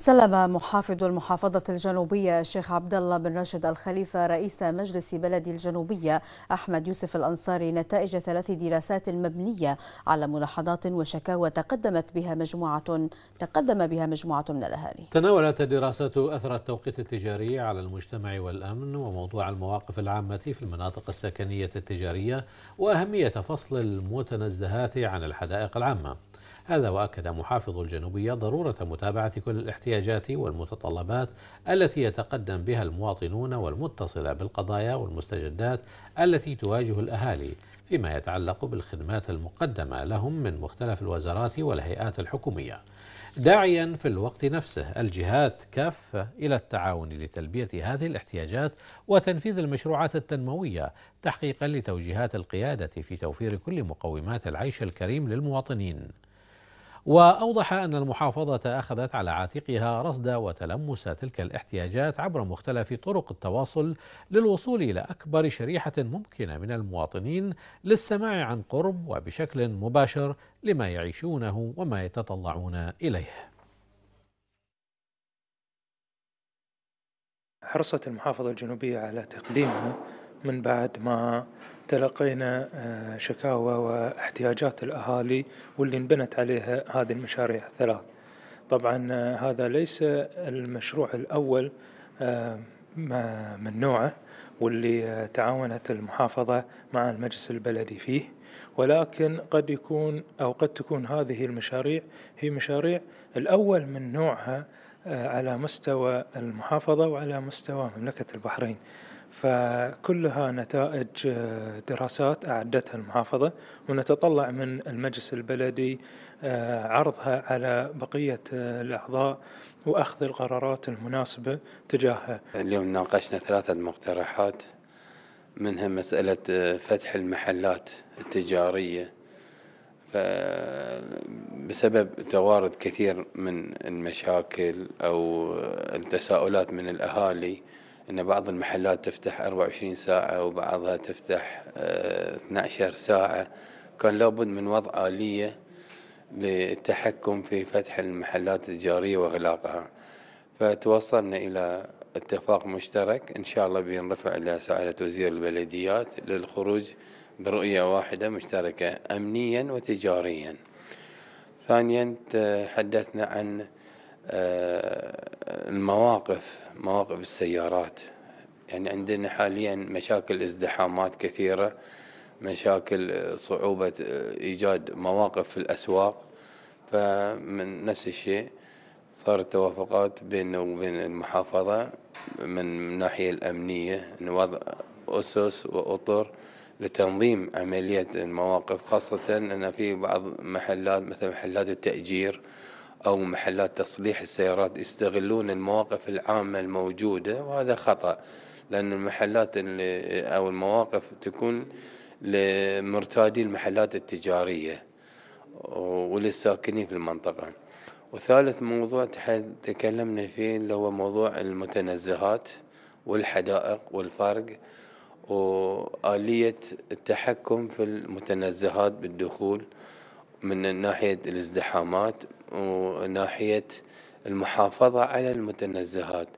سلم محافظ المحافظة الجنوبية الشيخ عبد الله بن راشد الخليفة رئيس مجلس بلد الجنوبية أحمد يوسف الأنصاري نتائج ثلاث دراسات مبنية على ملاحظات وشكاوى تقدمت بها مجموعة تقدم بها مجموعة من الأهالي. تناولت الدراسات أثر التوقيت التجاري على المجتمع والأمن وموضوع المواقف العامة في المناطق السكنية التجارية وأهمية فصل المتنزهات عن الحدائق العامة. هذا وأكد محافظ الجنوبية ضرورة متابعة كل الاحتياجات والمتطلبات التي يتقدم بها المواطنون والمتصلة بالقضايا والمستجدات التي تواجه الأهالي فيما يتعلق بالخدمات المقدمة لهم من مختلف الوزارات والهيئات الحكومية داعيا في الوقت نفسه الجهات كافة إلى التعاون لتلبية هذه الاحتياجات وتنفيذ المشروعات التنموية تحقيقا لتوجيهات القيادة في توفير كل مقومات العيش الكريم للمواطنين وأوضح أن المحافظة أخذت على عاتقها رصد وتلمس تلك الاحتياجات عبر مختلف طرق التواصل للوصول إلى أكبر شريحة ممكنة من المواطنين للسماع عن قرب وبشكل مباشر لما يعيشونه وما يتطلعون إليه حرصت المحافظة الجنوبية على تقديمها من بعد ما تلقينا آه، شكاوى واحتياجات الأهالي واللي انبنت عليها هذه المشاريع الثلاث طبعا آه، هذا ليس المشروع الأول آه، من نوعه واللي تعاونت المحافظة مع المجلس البلدي فيه ولكن قد يكون أو قد تكون هذه المشاريع هي مشاريع الأول من نوعها على مستوى المحافظة وعلى مستوى مملكة البحرين فكلها نتائج آه، دراسات أعدتها المحافظة ونتطلع من المجلس البلدي آه، عرضها على بقية آه، الأعضاء وأخذ القرارات المناسبة تجاهها اليوم ناقشنا ثلاثة مقترحات منها مسألة فتح المحلات التجارية بسبب توارد كثير من المشاكل أو التساؤلات من الأهالي أن بعض المحلات تفتح 24 ساعة وبعضها تفتح 12 آه، ساعة كان لابد من وضع آلية للتحكم في فتح المحلات التجارية وإغلاقها فتوصلنا إلى اتفاق مشترك إن شاء الله بينرفع إلى سعادة وزير البلديات للخروج برؤية واحدة مشتركة أمنيا وتجاريا ثانيا تحدثنا عن آه، المواقف مواقف السيارات يعني عندنا حاليا مشاكل ازدحامات كثيرة مشاكل آه، صعوبة آه، إيجاد مواقف في الأسواق فمن نفس الشيء صارت توافقات بيننا وبين المحافظة من الناحية الأمنية أن وضع أسس وأطر لتنظيم عملية المواقف خاصة أن في بعض محلات مثل محلات التأجير أو محلات تصليح السيارات يستغلون المواقف العامة الموجودة وهذا خطأ لأن المحلات اللي أو المواقف تكون لمرتادي المحلات التجارية وللساكنين في المنطقة وثالث موضوع تكلمنا فيه اللي هو موضوع المتنزهات والحدائق والفرق وآلية التحكم في المتنزهات بالدخول من ناحية الازدحامات وناحية المحافظة على المتنزهات